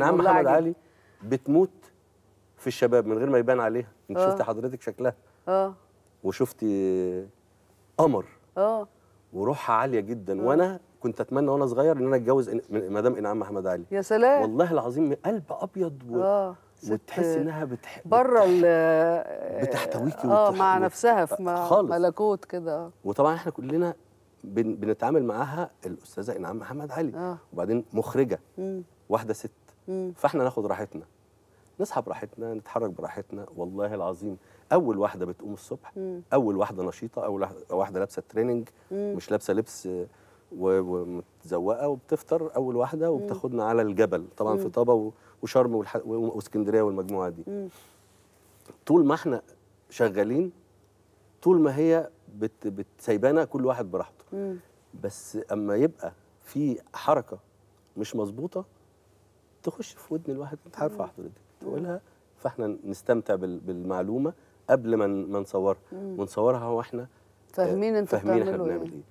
نعم محمد علي بتموت في الشباب من غير ما يبان عليها انت آه. شفتي حضرتك شكلها اه وشفتي قمر اه وروحها عاليه جدا أوه. وانا كنت اتمنى وانا صغير ان انا اتجوز مدام انعام محمد علي يا سلام والله العظيم قلب ابيض و... اه وتحس انها بتح... بره ال بتحتويكي اه مع نفسها في خالص. ملكوت كده وطبعا احنا كلنا بن... بنتعامل معاها الاستاذه انعام محمد علي آه. وبعدين مخرجه مم. واحده ست فاحنا ناخد راحتنا نصحى براحتنا نتحرك براحتنا والله العظيم اول واحده بتقوم الصبح مم. اول واحده نشيطه اول واحده لابسه تريننج مم. مش لابسه لبس ومتزوقه وبتفطر اول واحده وبتاخدنا على الجبل طبعا مم. في طابا وشرم واسكندريه والمجموعه دي مم. طول ما احنا شغالين طول ما هي بت بتسيبانا كل واحد براحته بس اما يبقى في حركه مش مظبوطه تخش في ودن الواحد حرف واحد تقولها فاحنا نستمتع بالمعلومه قبل ما ما نصورها ونصورها واحنا فاهمين آه، انت فاهمين احنا بنعمل ايه, ايه.